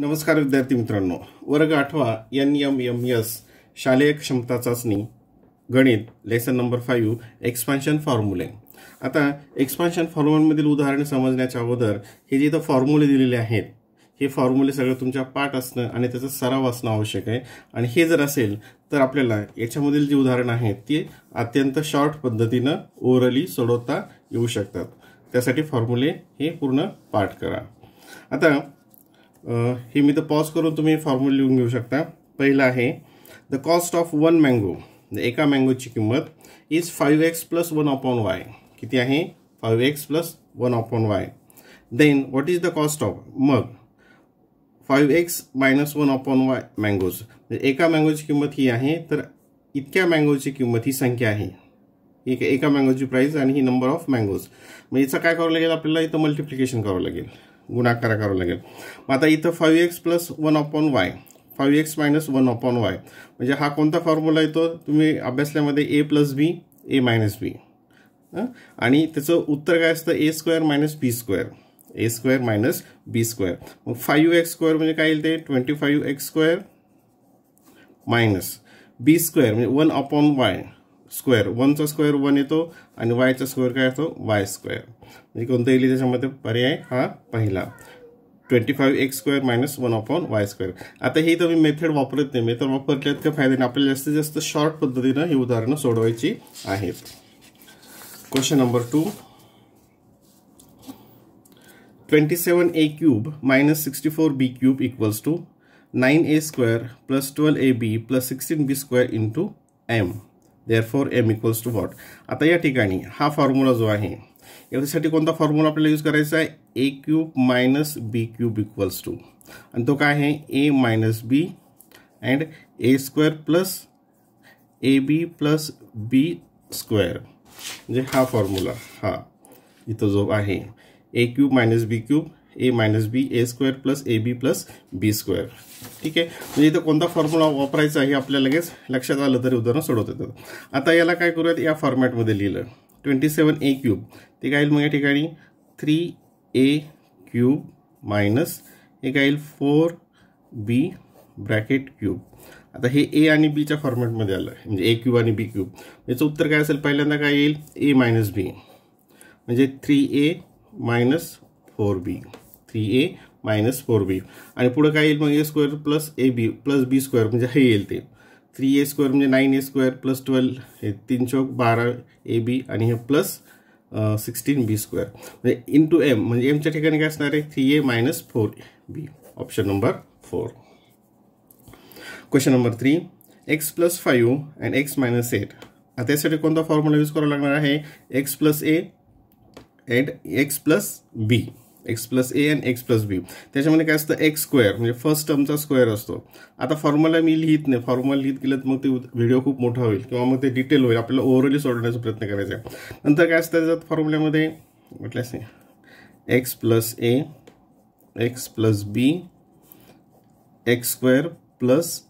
नमस्कार विद्यार्थी मित्रांनो वर्ग आठवा एन एम एम एस शालेय क्षमता चाचणी गणित लेसन नंबर फाईव्ह एक्सपान्शन फॉर्म्युले आता एक्सपान्शन फॉर्म्युलमधील उदाहरणे समजण्याच्या अगोदर हे जे इथं फॉर्म्युले दिलेले आहेत हे फॉर्म्युले सगळं तुमच्या पाठ असणं आणि त्याचा सराव असणं आवश्यक आहे आणि हे जर असेल तर आपल्याला याच्यामधील जी उदाहरणं आहेत ती अत्यंत शॉर्ट पद्धतीनं ओरली सोडवता येऊ शकतात त्यासाठी फॉर्म्युले हे पूर्ण पाठ करा आता हे मी तर पॉज करून तुम्ही फॉर्म्युला लिहून घेऊ शकता पहिलं आहे the cost of one mango एका मँगोची किंमत is five x plus one upon y किती आहे five x plus one upon y then what is the cost of मग five x minus one upon y mangoes एका मँगोची किंमत ही आहे तर इतक्या मँगोची किंमत ही संख्या आहे एक एका मँगोची प्राईस आणि ही नंबर ऑफ मँगोज मग याचा काय करावं लागेल आपल्याला इथं मल्टिप्लिकेशन करावं लागेल गुणाकार करावा लागेल मग आता इथं five x plus one upon y five x minus one upon y म्हणजे हा कोणता फॉर्म्युला येतो तुम्ही अभ्यासल्यामध्ये ए प्लस बी ए मायनस बी आणि त्याचं उत्तर काय असतं a square minus b square a square minus b square मग फाईव्ह एक्स स्क्वेअर म्हणजे काय येईल ते twenty five x square minus b square म्हणजे वन अपॉन वाय स्क्वेअर वनचा स्क्वेअर वन येतो आणि वायचा स्क्वेअर काय येतो वाय स्क्वेअर म्हणजे कोणता येईल त्याच्यामध्ये पर्याय हा पहिला twenty five x square minus one upon y square आता ही तर मी मेथड वापरत नाही मेथड वापरल्यात काय फायदा नाही आपल्याला जास्तीत जास्त शॉर्ट पद्धतीनं ही उदाहरणं सोडवायची आहेत question number two twenty seven a cube minus sixty four b cube equals to nine a square plus twelve a b plus sixteen b square into m therefore m equals to what आता या ठिकाणी हा formula जो आहे याच्यासाठी कोणता formula आपल्याला use करायचा आहे a cube minus B cube equals to आणि तो काय आहे a minus b and a square plus a b plus b square म्हणजे हा फॉर्म्युला हा इथं जो आहे a cube minus B cube a minus b a square plus a b plus b square ठीक आहे म्हणजे इथं कोणता फॉर्म्युला वापरायचा हे आपल्या लगेच लक्षात आलं तरी उदाहरण सोडवत आता याला काय करूयात या फॉर्मॅटमध्ये लिहिलं ट्वेंटी सेवन ए क्यूब ते काय मग या ठिकाणी थ्री ए क्यूब मायनस हे काय येईल फोर बी ब्रॅकेट क्यूब आता हे ए आणि बीच्या फॉर्मॅटमध्ये आलं म्हणजे ए क्यूब आणि बी क्यूब याचं उत्तर काय असेल पहिल्यांदा काय येईल ए मायनस बी म्हणजे three a minus four b three a minus four b आणि पुढं काय येईल मग a square plus a b plus b square म्हणजे हे येईल ते थ्री ए स्क्वेअर म्हणजे nine a square plus twelve हे तीन चौक बारा ए बी आणि हे प्लस सिक्स्टीन बी स्क्वेअर म्हणजे इन टू एम म्हणजे एमच्या ठिकाणी काय असणार आहे three a minus four b option number four question number three x plus five and x minus eight आता त्यासाठी कोणता फॉर्म्युला यूज करावा लागणार आहे x plus a and x plus B x plus a and x plus b त्याच्यामध्ये काय असतं x square म्हणजे फर्स्ट टर्मचा स्क्वेअर असतो आता फॉर्म्युला मी लिहित नाही फॉर्म्युला लिहित गेलं तर मग ते व्हिडिओ खूप मोठा होईल किंवा मग ते डिटेल होईल आपल्याला ओव्हरऑली सोडवण्याचा प्रयत्न करायचा आहे नंतर काय असतं त्याच्यात फॉर्म्युल्यामध्ये म्हटल्यास x plus A x plus B x square plus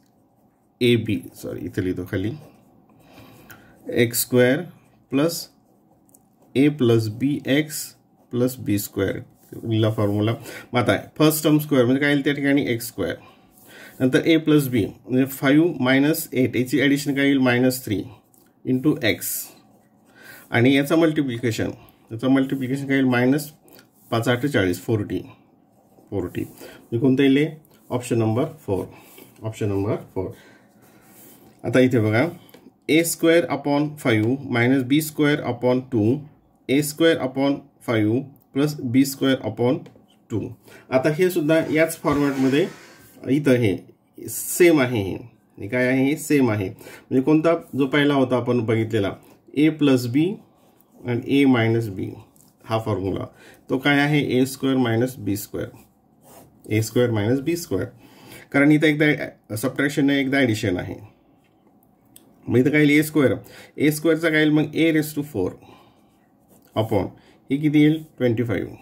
a b sorry इथे लिहितो खाली एक्स स्क्वेअर प्लस ए प्लस बी एक्स प्लस बी स्क्वेअर लिहिला फॉर्म्युला मग आता फर्स्ट टर्म स्क्वेअर म्हणजे काय येईल त्या ठिकाणी एक्स स्क्वेअर नंतर ए प्लस बी म्हणजे फाईव्ह मायनस एट याची ॲडिशन काय येईल मायनस थ्री इंटू एक्स आणि याचा मल्टिप्लिकेशन याचा मल्टिप्लिकेशन काय येईल मायनस पाच आठ अठ्ठेचाळीस फोर्टी फोर्टी म्हणजे कोणतं येईल option number four option number four आता इथे बघा a square upon five minus b square upon two a square upon five plus b square upon two आता हे सुद्धा याच फॉर्मॅटमध्ये इथं हे सेम आहे हे काय आहे हे सेम आहे म्हणजे कोणता जो पहिला होता आपण बघितलेला a plus b and a minus b हा फॉर्म्युला तो काय आहे a square minus b square a square minus b square कारण इथं एकदा सबट्रॅक्शन आहे एकदा ॲडिशन आहे मग इथं काय ए स्क्वेअर ए स्क्वेअरचा काय मग a raise to four upon हे किती येईल twenty five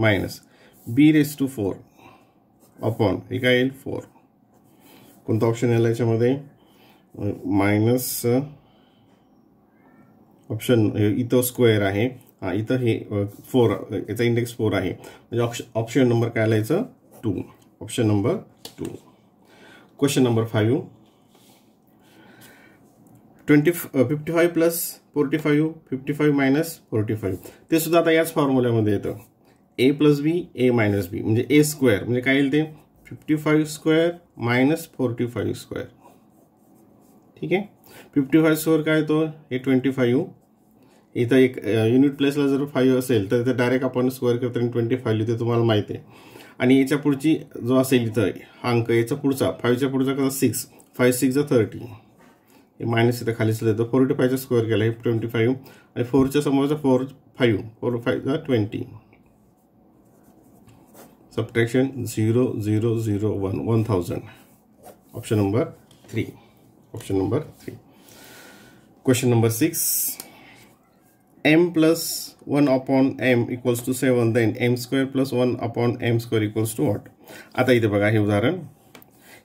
minus b raise to four upon हे काय येईल फोर कोणता ऑप्शन यायला याच्यामध्ये मायनस ऑप्शन uh, इथं स्क्वेअर आहे हां इथं हे फोर uh, याचा इंडेक्स फोर आहे म्हणजे ऑप्शन ऑप्शन नंबर काय यायचं two option number two question number five twenty fifty five plus forty five fifty five minus forty five ते सुद्धा आता याच फॉर्म्युल्यामध्ये येतं ए प्लस बी ए मायनस बी म्हणजे ए स्क्वेअर म्हणजे काय येईल ते fifty five square minus forty five square ठीक आहे फिफ्टी फाईव्ह स्क्वेअर काय येतो हे ट्वेंटी फाईव्ह इथं एक युनिट प्लेसला जर फाईव्ह असेल तर इथं डायरेक्ट आपण स्क्वेअर करतो आणि ट्वेंटी फाईव्ह लिहिते तुम्हाला माहिती आहे आणि याच्या पुढची जो असेल इथं अंक याचा पुढचा फाईव्हच्या पुढचा कसा सिक्स फाईव्ह सिक्स थर्टी हे मायनस इथं खाली सुद्धा फोर फोर्टी फायचा स्क्वेअर केला हे ट्वेंटी फाईव्ह आणि फोरच्या समोरचा फोर फाईव्ह फोर फायचा twenty subtraction zero zero zero one one thousand option number three option number three question number six m plus one upon m equals to seven then m square plus one upon m square equals to what आता इथे बघा हे उदाहरण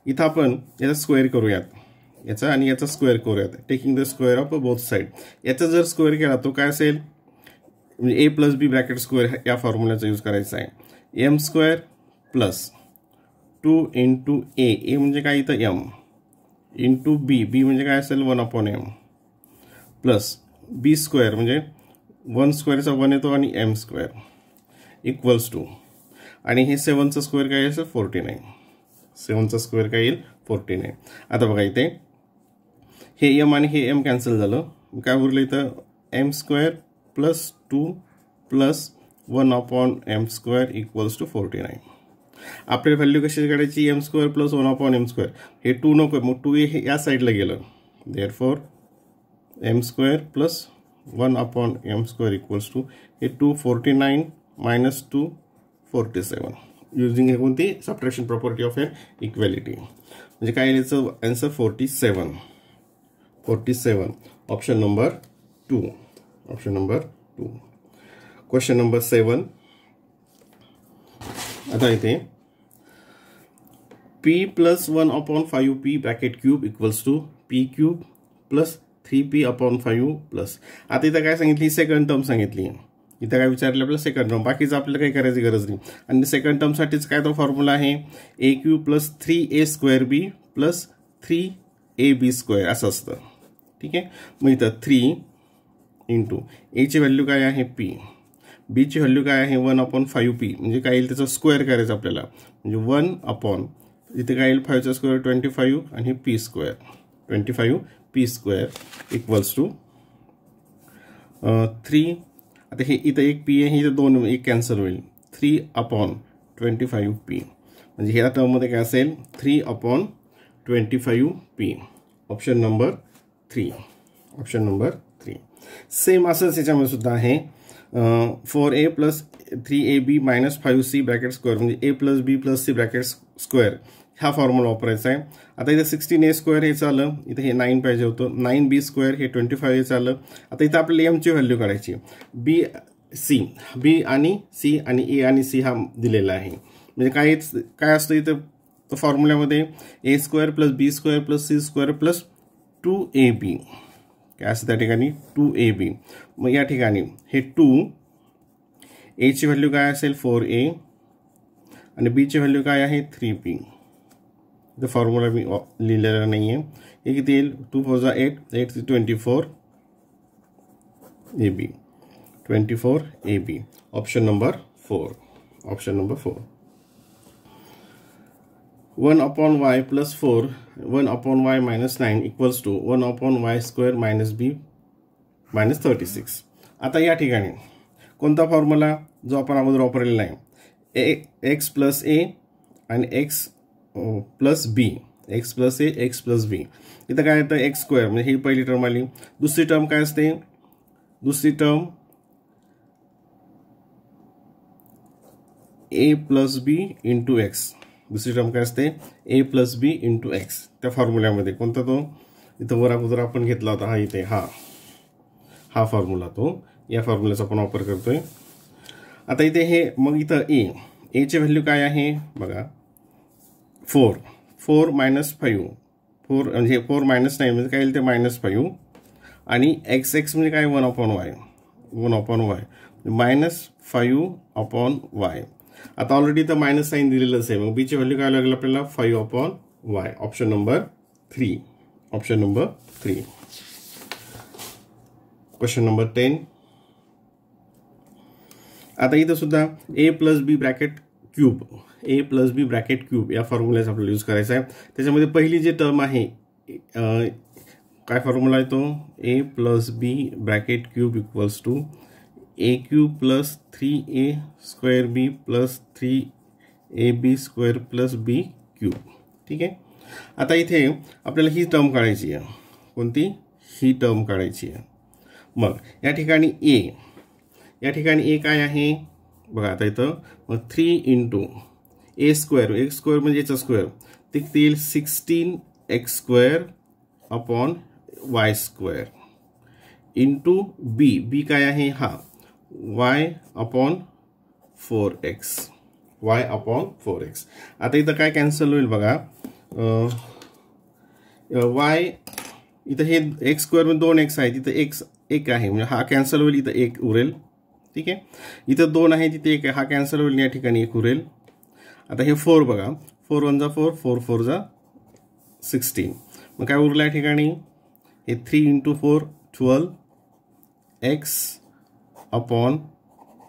इथं आपण याचा square करूयात याचा आणि याचा स्क्वेअर करूयात taking the square of both side याचा जर स्क्वेअर केला तो काय असेल म्हणजे ए प्लस बी ब्रॅकेट स्क्वेअर या फॉर्म्युलाचा यूज करायचा आहे m square plus two into a a म्हणजे काय इथं एम इंटू बी बी म्हणजे काय असेल one upon m plus b square म्हणजे वन स्क्वेअरचा वन येतो आणि एम स्क्वेअर इक्वल्स टू आणि हे सेवनचं स्क्वेअर काय असेल फोर्टी नाईन सेवनचा स्क्वेअर काय येईल फोर्टी नाईन आता बघा इथे हे एम आणि हे एम कॅन्सल झालं काय उरलं इथं m square plus two plus one upon m square equals to forty nine आपल्याला व्हॅल्यू कशी काढायची m square plus one upon m square हे टू नको मग टू ए हे या साईडला गेलं therefore m square plus one upon m square equals to हे two forty nine minus two forty seven using हे कोणती subtraction property of an equality म्हणजे काय याचं अँसर फोर्टी सेवन forty seven option number two option number two question number seven आता इथे p plus one upon five p bracket cube equals to p cube plus three p upon five plus आता इथं काय सांगितली second term सांगितली इथं काय विचारलं आपल्याला सेकंड टर्म बाकीचं आपल्याला काही करायची गरज नाही आणि सेकंड टर्मसाठीच काय तो फॉर्म्युला आहे a cube plus three A square B plus three A B square असं असतं ठीक आहे मग इथं थ्री इंटू एची व्हॅल्यू काय आहे पी बीची व्हॅल्यू काय आहे वन अपॉन फाईव्ह पी म्हणजे काय येईल त्याचा स्क्वेअर करायचं आपल्याला म्हणजे वन अपॉन इथे काय येईल फाईव्हचा स्क्वेअर ट्वेंटी फाईव्ह आणि p square twenty five p square equals to three आता हे इथं एक पी आहे इथं दोन एक कॅन्सल होईल three upon twenty five p म्हणजे ह्या टर्ममध्ये काय असेल three upon p option number three option number three same असंच याच्यामध्ये सुद्धा आहे four a plus three A b minus five c bracket square म्हणजे ए प्लस बी प्लस सी ब्रॅकेट स्क्वेअर हा फॉर्म्युला वापरायचा आहे आता इथे सिक्स्टीन ए स्क्वेअर हे चालं इथे हे नाईन पाहिजे होतं नाईन बी स्क्वेअर हे ट्वेंटी फाईव्ह हे चालं आता इथं आपल्याला एमची व्हॅल्यू काढायची बी सी बी आणि सी आणि ए आणि सी हा दिलेला आहे म्हणजे काय काय असतं इथं तर फॉर्म्युल्यामध्ये a square plus b square plus c square plus two a b काय असं त्या ठिकाणी टू ए बी मग या ठिकाणी हे टू एची व्हॅल्यू काय असेल फोर ए आणि बीची व्हॅल्यू काय आहे थ्री बी तर फॉर्म्युला मी लिहिलेला नाही आहे हे किती येईल टू फोर जा eight eight twenty four a b twenty four a b option number four option number four one upon y plus four one upon y minus nine equals to one upon y square minus b minus thirty six आता या ठिकाणी कोणता formula जो आपण अगोदर वापरलेला आहे x plus a आणि एक्स प्लस बी एक्स प्लस ए एक्स प्लस बी इथं काय येतं एक्स स्क्वेअर म्हणजे ही पहिली टर्म आली दुसरी टर्म काय असते दुसरी term a plus b into x दुसरी टर्म काय असते a plus b into x त्या फॉर्म्युल्यामध्ये कोणता तो इथं वर अगोदर आपण घेतला होता हा इथे हा हा फॉर्म्युला तो या फॉर्म्युलाचा आपण वापर करतोय आता इथे हे मग इथं ए एचे व्हॅल्यू काय आहे बघा four four minus five four म्हणजे फोर मायनस नाईन म्हणजे काय येईल ते मायनस फाईव्ह आणि एक्स एक्स म्हणजे काय one upon y one upon y minus five upon y आता ऑलरेडी तर मायनस साईन दिलेलं आहे मग बीची व्हॅल्यू काय लागेल आपल्याला five upon y option number three option number three question number ten आता इथं सुद्धा a plus b bracket cube a plus b bracket cube या फॉर्म्युलाचा आपल्याला यूज करायचा आहे त्याच्यामध्ये पहिली जी टर्म आहे काय फॉर्म्युला येतो तो a plus b bracket cube equals to a cube plus three A square B plus three A B square plus B cube ठीक आहे आता इथे आपल्याला ही टर्म काढायची आहे कोणती ही टर्म काढायची आहे मग या ठिकाणी ए या ठिकाणी ए काय आहे बघा आता इथं मग थ्री इंटू ए स्क्वेअर एक्स स्क्वेअर म्हणजे याचा स्क्वेअर ते sixteen x square upon y square into b b काय आहे हा y upon four x y upon four x आता इथं काय कॅन्सल होईल बघा वाय इथं हे एक्स स्क्वेअरमध्ये दोन एक्स आहे तिथं एक्स एक आहे म्हणजे हा कॅन्सल होईल इथं एक उरेल ठीक आहे इथं दोन आहे तिथे एक हा कॅन्सल होईल या ठिकाणी एक उरेल आता हे फोर बघा फोर वन जा फोर फोर फोर जा सिक्स्टीन मग काय उरलं या ठिकाणी हे three into four twelve x upon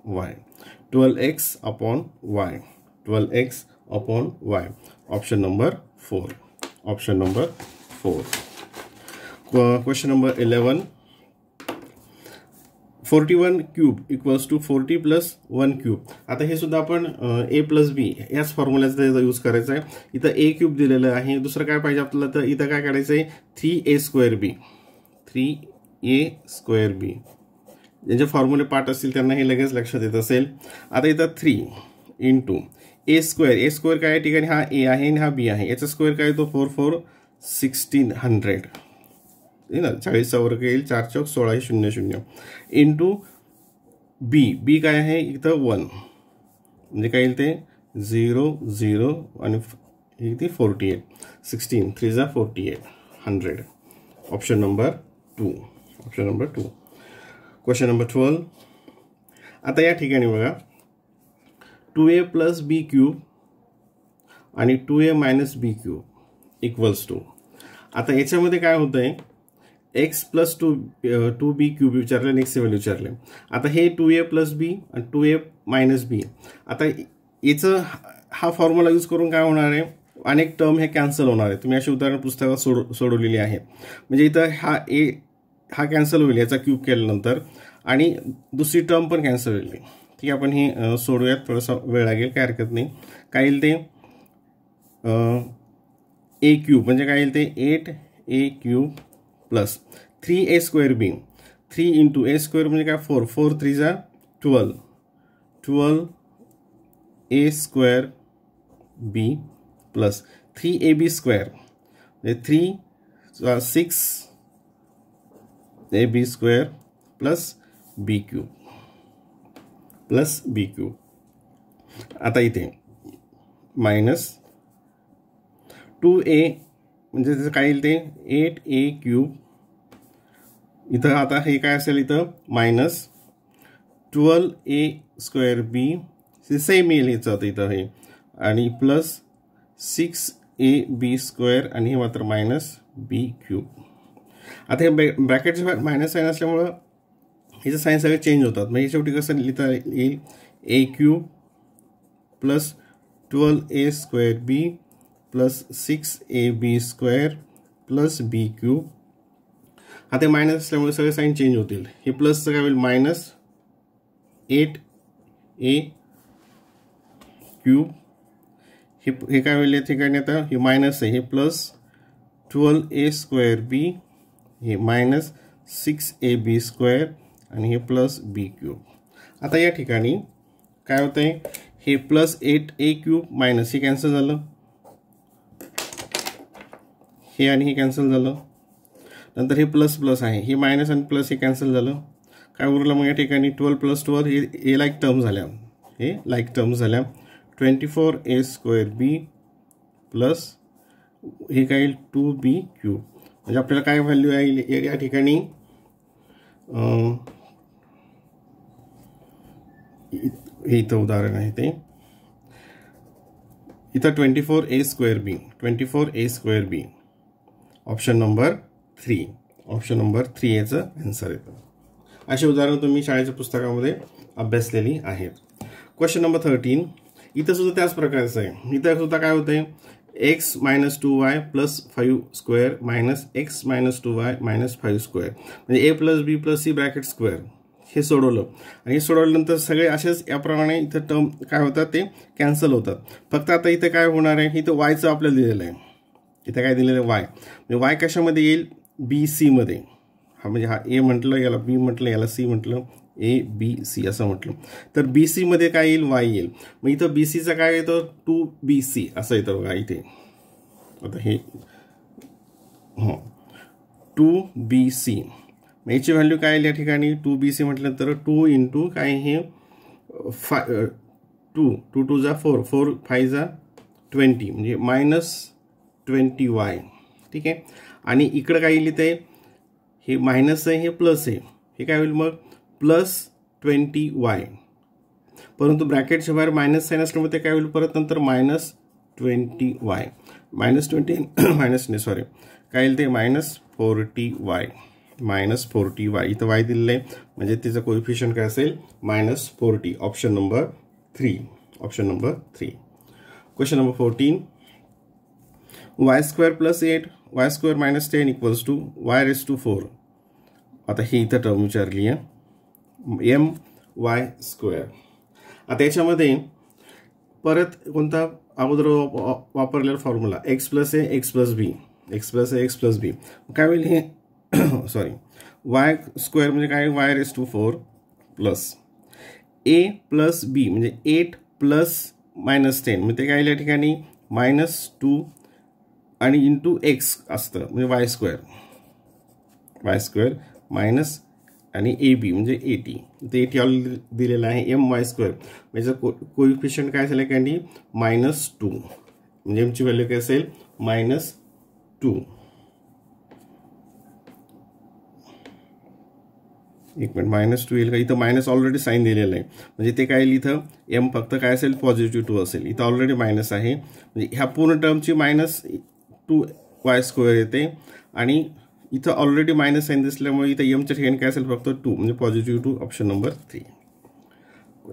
y upon y 12x upon y 12x upon y option number 4 option number 4 Qu number eleven forty one cube equals to forty plus one cube आता हे सुद्धा आपण ए plus बी याच फॉर्म्युल्याचा use करायचा आहे इथं ए cube दिलेलं आहे दुसरं काय पाहिजे आपल्याला तर इथं काय करायचं आहे थ्री ए स्क्वेअर बी थ्री ए स्क्वेअर बी ज्यांचे फॉर्म्युले पार्ट असतील त्यांना हे लगेच लक्षात येत असेल आता इथं three into a square a square काय ठिकाणी हा ए आहे आणि हा बी आहे याचा स्क्वेअर काय तो फोर फोर सिक्स्टीन हंड्रेड ना चाळीस वर्ग येईल चार चौक सोळा शून्य शून्य इन टू बी बी काय आहे इथं वन म्हणजे काय येईल ते झिरो झिरो आणि किती फोर्टी एट सिक्स्टीन थ्री जा forty eight hundred option number two option number two question number twelve आता या ठिकाणी बघा two A plus B cube आणि two A minus B cube equals to आता याच्यामध्ये काय होतं आहे x plus two two B cube विचारले आणि एक्स सेवन विचारले आता हे टू ए प्लस बी आणि टू ए मायनस बी आता याचं हा फॉर्म्युला यूज करून काय होणार आहे अनेक टर्म हे कॅन्सल होणार आहे तुम्ही अशी उदाहरण पुस्तकात सोड सोडवलेली आहे म्हणजे इथं हा ए हा कॅन्सल होईल याचा क्यूब केल्यानंतर आणि दुसरी टर्म पण कॅन्सल होईल ठीक आहे आपण हे सोडूयात थोडासा वेळ लागेल काय हरकत नाही काय येईल ते ए क्यूब म्हणजे काय येईल ते eight A cube plus three A square B three into A square म्हणजे काय फोर फोर थ्री जा twelve twelve A square B plus three A B square म्हणजे three six uh, A B square plus B cube plus B cube आता इथे minus two ए म्हणजे त्याचं काय येईल ते एट ए क्यू इथं आता हे काय असेल इथं minus twelve A square B same येईल हे आता इथं हे आणि plus six A B square आणि हे मात्र मायनस बी क्यू आता हे ब्रॅ ब्रॅकेटचे मायनस साईन असल्यामुळं ह्याचे साईन सगळे चेंज होतात म्हणजे शेवटी कसं लिहिता येईल A cube plus twelve A square B plus six A B square plus B cube आता हे मायनस असल्यामुळे सगळे साईन चेंज होतील हे प्लसचं काय होईल मायनस एट ए क्यू हे हे काय होईल या ठिकाणी आता हे मायनस आहे हे plus twelve A square B हे minus six A B square आणि हे प्लस बी क्यूब आता या ठिकाणी काय होतं आहे हे plus eight A cube minus हे कॅन्सल झालं हे आणि हे कॅन्सल झालं नंतर हे प्लस प्लस आहे हे मायनस आणि प्लस हे कॅन्सल झालं काय उरलं मग या ठिकाणी ट्वेल्व प्लस ट्वेल्व हे ए लाईक टर्म झाल्या हे लाईक टर्म झाल्या twenty four A square B plus हे काय टू बी क्यूब म्हणजे आपल्याला काय व्हॅल्यू आहे या ठिकाणी हे इथं उदाहरण आहे ते इथं twenty four A square B twenty four A square B option number three option number three एचं आन्सर येतं अशी उदाहरणं तुम्ही शाळेच्या पुस्तकामध्ये अभ्यासलेली आहेत क्वेश्चन नंबर थर्टीन इथं सुद्धा त्याच प्रकारचं आहे इथं सुद्धा काय होतं X minus two Y plus five square minus X minus two Y minus five square म्हणजे ए प्लस बी प्लस सी ब्रॅकेट स्क्वेअर हे सोडवलं आणि हे सोडवल्यानंतर सगळे असेच याप्रमाणे इथं टर्म काय होतात ते कॅन्सल होतात फक्त आता इथं काय होणार आहे इथं वायचं आपल्याला दिलेलं आहे इथं काय दिलेलं आहे वाय म्हणजे वाय कशामध्ये येईल बी सीमध्ये हा म्हणजे हा ए म्हटलं याला बी म्हटलं याला सी म्हटलं ए बी सी असं म्हटलं तर बी सीमध्ये काय येईल वाय येईल मग इथं बी सीचं काय येतं टू बी सी असं येतं बघा इथे आता हे हो टू बी सी मग याची व्हॅल्यू काय येईल या ठिकाणी टू बी सी म्हटलं तर टू इंटू काय हे फाय टू टू टू जा फोर फोर फाय जा ट्वेंटी म्हणजे मायनस ट्वेंटी वाय ठीक आहे आणि इकडं काय येईल इथे हे मायनस आहे हे प्लस आहे हे काय होईल मग प्लस ट्वेंटी वाय परंतु ब्रॅकेटच्या बाहेर मायनस साईन असल्यामुळे ते काय होईल परत नंतर minus twenty Y minus twenty minus नाही सॉरी काय येईल ते minus forty Y minus forty Y इथं वाय दिलेलं आहे म्हणजे तिचं कोइफिशियंट काय असेल minus forty option number three option number three question number fourteen Y square plus eight Y square minus ten equals to Y raise to four आता ही इथं टर्म विचारली आहे एम वाय स्क्वेअर आता याच्यामध्ये परत कोणता अगोदर वापरलेला फॉर्म्युला एक्स प्लस ए एक्स प्लस बी एक्स प्लस ए एक्स प्लस बी काय होईल हे सॉरी वाय स्क्वेअर म्हणजे काय Y raise to four plus A plus बी म्हणजे एट प्लस मायनस टेन म्हणजे ते काय या ठिकाणी मायनस टू आणि इंटू एक्स असतं म्हणजे Y square Y square minus आणि ए बी म्हणजे ए टी तर ए टी ऑल दिलेलं आहे एम वाय स्क्वेअर म्हणजे को कोइफिशियंट काय असेल कॅन्डी मायनस टू म्हणजे एमची व्हॅल्यू काय असेल मायनस टू एक मिनिट मायनस टू येईल का इथं मायनस ऑलरेडी साईन दिलेलं आहे म्हणजे ते काय येईल इथं एम फक्त काय असेल पॉझिटिव्ह टू असेल इथं ऑलरेडी मायनस आहे म्हणजे ह्या पूर्ण टर्मची मायनस टू वाय स्क्वेअर येते आणि इथं ऑलरेडी मायनस साईन दिसल्यामुळे इथं एमच्या ठिकाणी काय असेल फक्त टू म्हणजे positive two option number three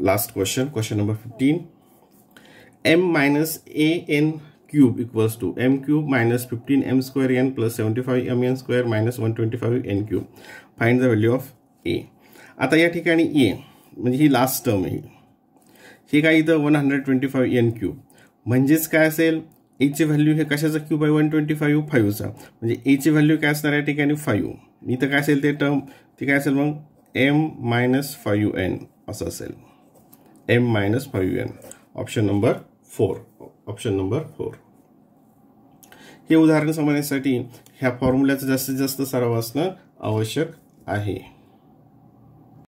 last question question number fifteen M minus A N cube equals to M cube minus fifteen M square N plus seventy five M N square minus one twenty five N cube find the value of A आता या ठिकाणी ए म्हणजे ही last term आहे हे काय इथं one hundred twenty five N cube म्हणजेच काय असेल एचे व्हॅल्यू हे कशाचा क्यूब आहे वन ट्वेंटी फाईव्ह फाईव्हचा म्हणजे एचे व्हॅल्यू काय असणार या ठिकाणी फाईव्ह इथं काय असेल ते टर्म ते काय असेल मग एम मायनस फायू एन असं असेल M minus five N option number four option number four हे उदाहरण समजण्यासाठी ह्या फॉर्म्युल्याचा जास्तीत जास्त सराव असणं आवश्यक आहे